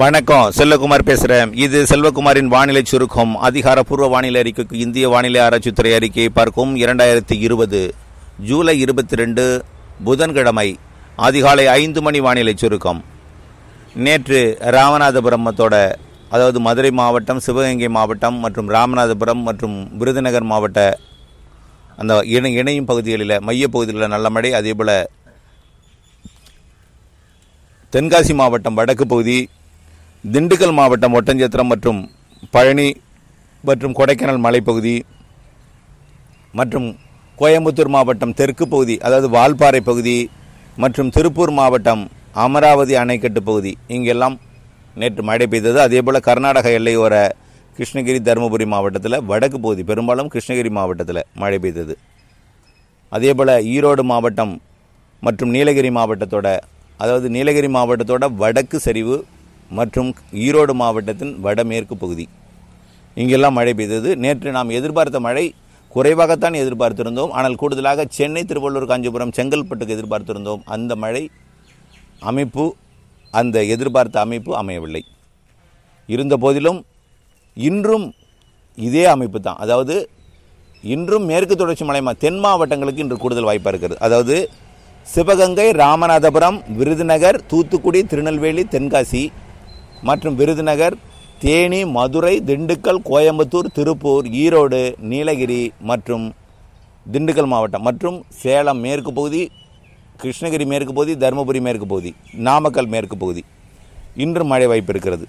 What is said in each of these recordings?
வணக்கம் செல்வகுமார் பேசுகிறேன் இது செல்வகுமாரின் வானிலை சுருக்கம் அதிகாரப்பூர்வ வானிலை அறிக்கைக்கு இந்திய வானிலை ஆராய்ச்சித்துறை அறிக்கையை பார்க்கும் இரண்டாயிரத்தி இருபது ஜூலை இருபத்தி ரெண்டு புதன்கிழமை அதிகாலை ஐந்து மணி வானிலை சுருக்கம் நேற்று ராமநாதபுரமத்தோட அதாவது மதுரை மாவட்டம் சிவகங்கை மாவட்டம் மற்றும் ராமநாதபுரம் மற்றும் விருதுநகர் மாவட்ட அந்த இணை இணையும் பகுதிகளில் மையப்பகுதிகளில் நல்ல மழை அதேபோல் தென்காசி மாவட்டம் வடக்கு பகுதி திண்டுக்கல் மாவட்டம் ஒட்டஞ்சத்திரம் மற்றும் பழனி மற்றும் கொடைக்கானல் மலைப்பகுதி மற்றும் கோயம்புத்தூர் மாவட்டம் தெற்கு பகுதி அதாவது வால்பாறை பகுதி மற்றும் திருப்பூர் மாவட்டம் அமராவதி அணைக்கட்டு பகுதி இங்கெல்லாம் நேற்று மழை பெய்தது அதேபோல் கர்நாடக எல்லையோர கிருஷ்ணகிரி தருமபுரி மாவட்டத்தில் வடக்கு பகுதி பெரும்பாலும் கிருஷ்ணகிரி மாவட்டத்தில் மழை பெய்தது அதேபோல் ஈரோடு மாவட்டம் மற்றும் நீலகிரி மாவட்டத்தோட அதாவது நீலகிரி மாவட்டத்தோட வடக்கு சரிவு மற்றும் ஈரோடு மாவட்டத்தின் வடமேற்கு பகுதி இங்கெல்லாம் மழை பெய்தது நேற்று நாம் எதிர்பார்த்த மழை குறைவாகத்தான் எதிர்பார்த்திருந்தோம் ஆனால் கூடுதலாக சென்னை திருவள்ளூர் காஞ்சிபுரம் செங்கல்பட்டுக்கு எதிர்பார்த்திருந்தோம் அந்த மழை அமைப்பு அந்த எதிர்பார்த்த அமைப்பு அமையவில்லை இருந்த போதிலும் இன்றும் இதே அமைப்பு தான் அதாவது இன்றும் மேற்கு தொடர்ச்சி மலை தென் மாவட்டங்களுக்கு இன்று கூடுதல் வாய்ப்பாக இருக்கிறது அதாவது சிவகங்கை ராமநாதபுரம் விருதுநகர் தூத்துக்குடி திருநெல்வேலி தென்காசி மற்றும் விருதுநகர் தேனி மதுரை திண்டுக்கல் கோயம்புத்தூர் திருப்பூர் ஈரோடு நீலகிரி மற்றும் திண்டுக்கல் மாவட்டம் மற்றும் சேலம் மேற்கு பகுதி கிருஷ்ணகிரி மேற்கு பகுதி தருமபுரி மேற்கு பகுதி நாமக்கல் மேற்கு பகுதி இன்று மழை வாய்ப்பு இருக்கிறது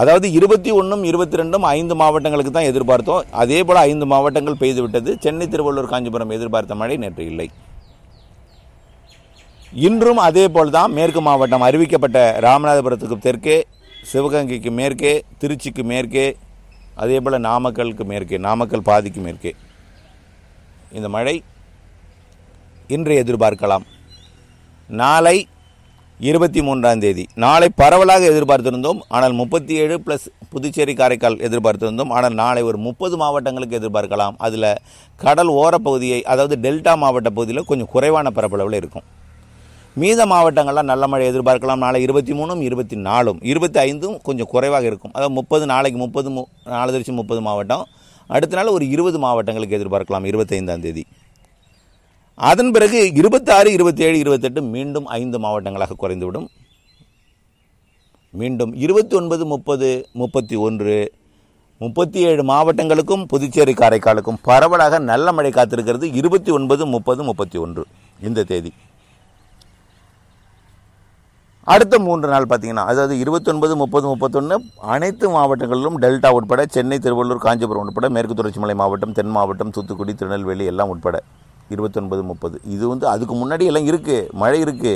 அதாவது இருபத்தி ஒன்றும் இருபத்தி ரெண்டும் ஐந்து மாவட்டங்களுக்கு தான் எதிர்பார்த்தோம் அதே போல் ஐந்து மாவட்டங்கள் பெய்துவிட்டது சென்னை திருவள்ளூர் காஞ்சிபுரம் எதிர்பார்த்த மழை நேற்று இல்லை இன்றும் அதே போல் தான் மேற்கு மாவட்டம் அறிவிக்கப்பட்ட ராமநாதபுரத்துக்கு தெற்கே சிவகங்கைக்கு மேற்கே திருச்சிக்கு மேற்கே அதே போல் நாமக்கலுக்கு மேற்கே நாமக்கல் பாதிக்கு மேற்கே இந்த மழை இன்று எதிர்பார்க்கலாம் நாளை இருபத்தி மூன்றாம் தேதி நாளை பரவலாக எதிர்பார்த்திருந்தோம் ஆனால் முப்பத்தி ஏழு ப்ளஸ் புதுச்சேரி காரைக்கால் எதிர்பார்த்திருந்தோம் ஆனால் நாளை ஒரு முப்பது மாவட்டங்களுக்கு எதிர்பார்க்கலாம் அதில் கடல் ஓரப்பகுதியை அதாவது டெல்டா மாவட்ட பகுதியில் கொஞ்சம் குறைவான பரப்பளவில் இருக்கும் மீத மாவட்டங்கள்லாம் நல்ல மழை எதிர்பார்க்கலாம் நாளை இருபத்தி மூணும் இருபத்தி நாலும் இருபத்தி ஐந்தும் கொஞ்சம் குறைவாக இருக்கும் அதாவது முப்பது நாளைக்கு முப்பது மு நாலு தரிசி முப்பது மாவட்டம் அடுத்த நாள் ஒரு இருபது மாவட்டங்களுக்கு எதிர்பார்க்கலாம் இருபத்தைந்தாம் தேதி அதன் பிறகு இருபத்தாறு இருபத்தேழு இருபத்தெட்டு மீண்டும் ஐந்து மாவட்டங்களாக குறைந்துவிடும் மீண்டும் இருபத்தி ஒன்பது முப்பது முப்பத்தி ஒன்று முப்பத்தி ஏழு மாவட்டங்களுக்கும் புதுச்சேரி காரைக்காலுக்கும் பரவலாக நல்ல மழை காத்திருக்கிறது இருபத்தி ஒன்பது முப்பது முப்பத்தி ஒன்று இந்த தேதி அடுத்த மூன்று நாள் பார்த்தீங்கன்னா அதாவது இருபத்தொன்பது முப்பது முப்பத்தொன்று அனைத்து மாவட்டங்களிலும் டெல்டா உட்பட சென்னை திருவள்ளூர் காஞ்சிபுரம் உட்பட மேற்கு தொடர்ச்சி மலை மாவட்டம் தென் மாவட்டம் தூத்துக்குடி திருநெல்வேலி எல்லாம் உட்பட இருபத்தொன்பது முப்பது இது வந்து அதுக்கு முன்னாடி எல்லாம் இருக்குது மழை இருக்குது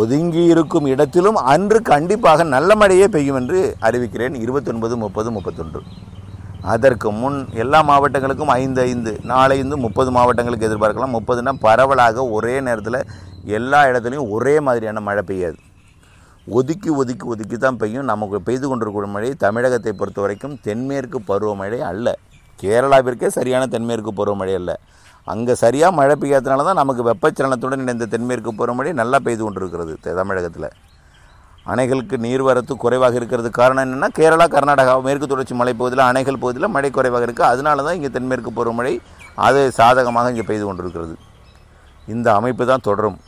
ஒதுங்கி இருக்கும் இடத்திலும் அன்று கண்டிப்பாக நல்ல மழையே பெய்யும் என்று அறிவிக்கிறேன் இருபத்தொன்பது முப்பது முப்பத்தொன்று அதற்கு முன் எல்லா மாவட்டங்களுக்கும் ஐந்து ஐந்து ஐந்து முப்பது மாவட்டங்களுக்கு எதிர்பார்க்கலாம் முப்பதுனா பரவலாக ஒரே நேரத்தில் எல்லா இடத்துலையும் ஒரே மாதிரியான மழை பெய்யாது ஒதுக்கி ஒதுக்கி ஒதுக்கி தான் பெய்யும் நமக்கு பெய்து கொண்டிருக்கிற மழை தமிழகத்தை பொறுத்த வரைக்கும் தென்மேற்கு பருவமழை அல்ல கேரளாவிற்கே சரியான தென்மேற்கு பருவமழை அல்ல அங்கே சரியாக மழை பெய்யாததுனால தான் நமக்கு வெப்பச்சலனத்துடன் இணைந்த தென்மேற்கு பருவமழை நல்லா பெய்து கொண்டிருக்கிறது தமிழகத்தில் அணைகளுக்கு நீர்வரத்து குறைவாக இருக்கிறது காரணம் என்னென்னா கேரளா கர்நாடகா மேற்கு தொடர்ச்சி பகுதியில் அணைகள் பகுதியில் மழை குறைவாக இருக்குது அதனால தான் இங்கே தென்மேற்கு பருவமழை அது சாதகமாக இங்கே பெய்து கொண்டிருக்கிறது இந்த அமைப்பு தான் தொடரும்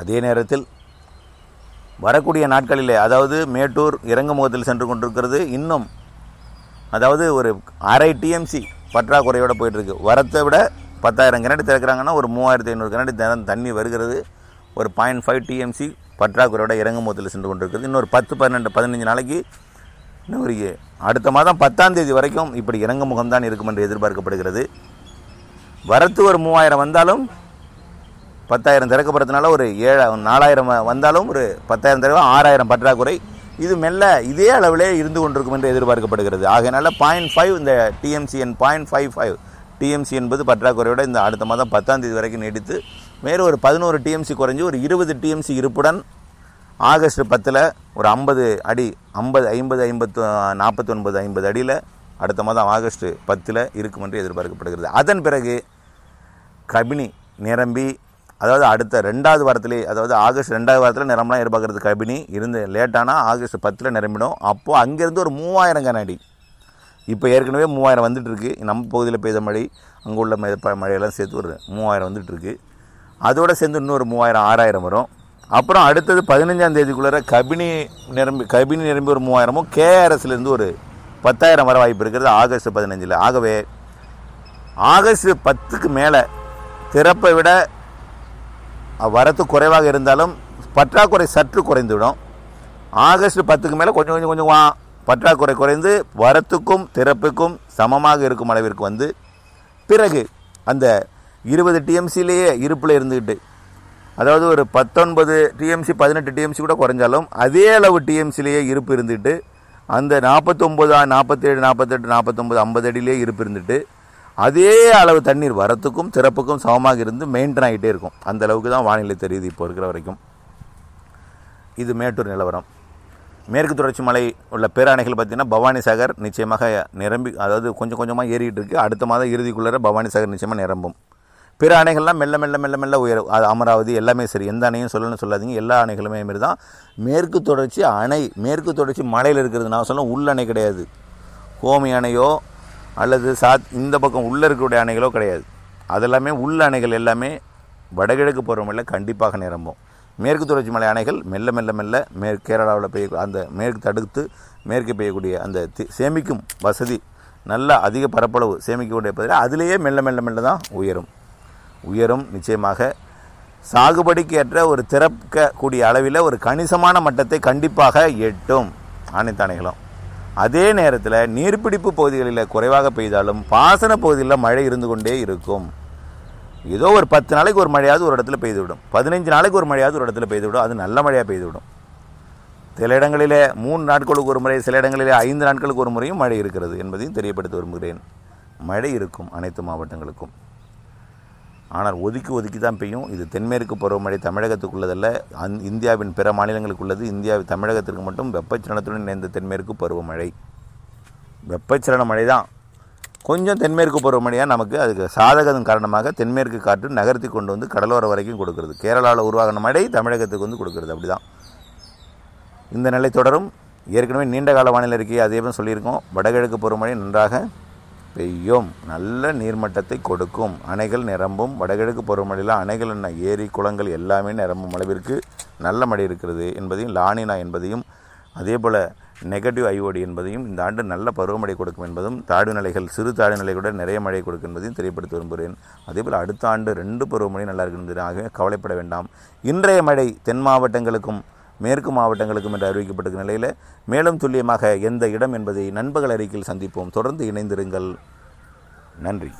அதே நேரத்தில் வரக்கூடிய நாட்களிலே அதாவது மேட்டூர் இறங்குமுகத்தில் சென்று கொண்டிருக்கிறது இன்னும் அதாவது ஒரு அரை டிஎம்சி பற்றாக்குறையோடு இருக்கு வரத்தை விட பத்தாயிரம் கிணடி திறக்கிறாங்கன்னா ஒரு மூவாயிரத்தி ஐநூறு கிணறு தினம் தண்ணி வருகிறது ஒரு பாயிண்ட் ஃபைவ் டிஎம்சி பற்றாக்குறையோட இறங்குமுகத்தில் சென்று கொண்டிருக்கிறது இன்னொரு பத்து பன்னெண்டு பதினஞ்சு நாளைக்கு இன்னும் ஒரு அடுத்த மாதம் பத்தாம் தேதி வரைக்கும் இப்படி இறங்குமுகம் தான் இருக்கும் என்று எதிர்பார்க்கப்படுகிறது வரத்து ஒரு மூவாயிரம் வந்தாலும் பத்தாயிரம் திறக்கப்படுறதுனால ஒரு ஏழா நாலாயிரம் வந்தாலும் ஒரு பத்தாயிரம் தடவை ஆறாயிரம் பற்றாக்குறை இது மெல்ல இதே அளவிலே இருந்து கொண்டிருக்கும் என்று எதிர்பார்க்கப்படுகிறது ஆகையினால பாயிண்ட் ஃபைவ் இந்த டிஎம்சிஎன் பாயிண்ட் ஃபைவ் ஃபைவ் டிஎம்சி என்பது பற்றாக்குறையோட இந்த அடுத்த மாதம் பத்தாம் தேதி வரைக்கும் நீடித்து மேலும் ஒரு பதினோரு டிஎம்சி குறைஞ்சி ஒரு இருபது டிஎம்சி இருப்புடன் ஆகஸ்ட் பத்தில் ஒரு ஐம்பது அடி ஐம்பது ஐம்பது ஐம்பத்து நாற்பத்தி ஒன்பது ஐம்பது அடியில் அடுத்த மாதம் ஆகஸ்ட் பத்தில் இருக்கும் என்று எதிர்பார்க்கப்படுகிறது அதன் பிறகு கபினி நிரம்பி அதாவது அடுத்த ரெண்டாவது வாரத்துலேயே அதாவது ஆகஸ்ட் ரெண்டாவது வாரத்தில் நிரம்பலாம் எதிர்பார்க்கறது கபினி இருந்து லேட்டானா ஆகஸ்ட் பத்தில் நிரம்பிடும் அப்போது அங்கேருந்து ஒரு மூவாயிரம் கண்ணாடி இப்போ ஏற்கனவே மூவாயிரம் வந்துட்டுருக்கு நம்ம பகுதியில் பெய்த மழை அங்கே உள்ள மழையெல்லாம் சேர்த்து ஒரு மூவாயிரம் வந்துட்டுருக்கு அதோடு சேர்ந்து இன்னொரு மூவாயிரம் ஆறாயிரம் வரும் அப்புறம் அடுத்தது பதினஞ்சாம் தேதிக்குள்ளே கபினி நிரம்பி கபினி நிரம்பி ஒரு மூவாயிரமும் கேஆர்எஸ்லேருந்து ஒரு பத்தாயிரம் வர வாய்ப்பு இருக்கிறது ஆகஸ்ட் பதினஞ்சில் ஆகவே ஆகஸ்ட் பத்துக்கு மேலே திறப்பை விட வரத்து குறைவாக இருந்தாலும் பற்றாக்குறை சற்று குறைந்துவிடும் ஆகஸ்ட் பத்துக்கு மேலே கொஞ்சம் கொஞ்சம் கொஞ்சம் வா பற்றாக்குறை குறைந்து வரத்துக்கும் திறப்புக்கும் சமமாக இருக்கும் அளவிற்கு வந்து பிறகு அந்த இருபது டிஎம்சிலேயே இருப்பில் இருந்துக்கிட்டு அதாவது ஒரு பத்தொன்பது டிஎம்சி பதினெட்டு டிஎம்சி கூட குறைஞ்சாலும் அதே அளவு டிஎம்சிலேயே இருப்பு இருந்துக்கிட்டு அந்த நாற்பத்தொம்போதா நாற்பத்தேழு நாற்பத்தெட்டு நாற்பத்தொம்போது ஐம்பது அடியிலேயே இருப்பு இருந்துட்டு அதே அளவு தண்ணீர் வரத்துக்கும் திறப்புக்கும் சமமாக இருந்து மெயின்டைன் ஆகிட்டே இருக்கும் அந்த அளவுக்கு தான் வானிலை தெரியுது இப்போ இருக்கிற வரைக்கும் இது மேட்டூர் நிலவரம் மேற்கு தொடர்ச்சி மலை உள்ள பேரணைகள் பார்த்திங்கன்னா பவானி சாகர் நிச்சயமாக நிரம்பி அதாவது கொஞ்சம் கொஞ்சமாக ஏறிட்டு இருக்குது அடுத்த மாதம் இறுதிக்குள்ளே பவானி சாகர் நிச்சயமாக நிரம்பும் பிற அணைகள்லாம் மெல்ல மெல்ல மெல்ல மெல்ல உயர் அது அமராவதி எல்லாமே சரி எந்த அணையும் சொல்லணும்னு சொல்லாதீங்க எல்லா அணைகளுமே மாரி தான் மேற்கு தொடர்ச்சி அணை மேற்கு தொடர்ச்சி மலையில் இருக்கிறது நான் சொல்ல உள்ளணை கிடையாது கோமி அணையோ அல்லது சாத் இந்த பக்கம் உள்ளே இருக்கக்கூடிய அணைகளோ கிடையாது அதெல்லாமே உள்ள அணைகள் எல்லாமே வடகிழக்கு பருவமழையில் கண்டிப்பாக நிரம்பும் மேற்கு தொடர்ச்சி மலை அணைகள் மெல்ல மெல்ல மெல்ல மேற்கு கேரளாவில் பெய்ய அந்த மேற்கு தடுத்து மேற்கு பெய்யக்கூடிய அந்த சேமிக்கும் வசதி நல்லா அதிக பரப்பளவு சேமிக்கக்கூடிய பதில் அதிலேயே மெல்ல மெல்ல மெல்ல தான் உயரும் உயரும் நிச்சயமாக சாகுபடிக்கு ஏற்ற ஒரு திறக்கக்கூடிய அளவில் ஒரு கணிசமான மட்டத்தை கண்டிப்பாக எட்டும் அனைத்து அணைகளும் அதே நேரத்தில் நீர்பிடிப்பு பகுதிகளில் குறைவாக பெய்தாலும் பாசன பகுதிகளில் மழை இருந்து கொண்டே இருக்கும் ஏதோ ஒரு பத்து நாளைக்கு ஒரு மழையாவது ஒரு இடத்துல பெய்துவிடும் பதினஞ்சு நாளைக்கு ஒரு மழையாவது ஒரு இடத்துல பெய்துவிடும் அது நல்ல மழையாக பெய்துவிடும் சில இடங்களில் மூணு நாட்களுக்கு ஒரு முறை சில இடங்களில் ஐந்து நாட்களுக்கு ஒரு முறையும் மழை இருக்கிறது என்பதையும் தெரியப்படுத்த விரும்புகிறேன் மழை இருக்கும் அனைத்து மாவட்டங்களுக்கும் ஆனால் ஒதுக்கி ஒதுக்கி தான் பெய்யும் இது தென்மேற்கு பருவமழை தமிழகத்துக்குள்ளதல்ல அந் இந்தியாவின் பிற மாநிலங்களுக்குள்ளது இந்தியா தமிழகத்திற்கு மட்டும் வெப்பச்சலனத்துடன் இணைந்த தென்மேற்கு பருவமழை வெப்பச்சலன மழை தான் கொஞ்சம் தென்மேற்கு பருவமழையாக நமக்கு அதுக்கு சாதகம் காரணமாக தென்மேற்கு காற்று நகர்த்தி கொண்டு வந்து கடலோர வரைக்கும் கொடுக்கறது கேரளாவில் உருவாகின மழை தமிழகத்துக்கு வந்து கொடுக்கறது அப்படி தான் இந்த நிலை தொடரும் ஏற்கனவே நீண்ட கால வானிலை அறிக்கையை அதே சொல்லியிருக்கோம் வடகிழக்கு பருவமழை நன்றாக பெய்யும் நல்ல நீர்மட்டத்தை கொடுக்கும் அணைகள் நிரம்பும் வடகிழக்கு பருவமழையில் அணைகள் என்ன ஏரி குளங்கள் எல்லாமே நிரம்பும் அளவிற்கு நல்ல மழை இருக்கிறது என்பதையும் லானினா என்பதையும் அதே போல் நெகட்டிவ் ஐஓடி என்பதையும் இந்த ஆண்டு நல்ல பருவமழை கொடுக்கும் என்பதும் தாழ்வு நிலைகள் சிறு தாழ்வு நிலைகளுடன் நிறைய மழை கொடுக்கும் என்பதையும் தெரியப்படுத்த விரும்புகிறேன் அதேபோல் அடுத்த ஆண்டு ரெண்டு பருவமழை நல்லா இருக்கின்றது ஆகவே கவலைப்பட வேண்டாம் இன்றைய மழை தென் மாவட்டங்களுக்கும் மேற்கு மாவட்டங்களுக்கும் என்று அறிவிக்கப்பட்டிருக்க நிலையில் மேலும் துல்லியமாக எந்த இடம் என்பதை நண்பர்கள் அறிக்கையில் சந்திப்போம் தொடர்ந்து இணைந்திருங்கள் நன்றி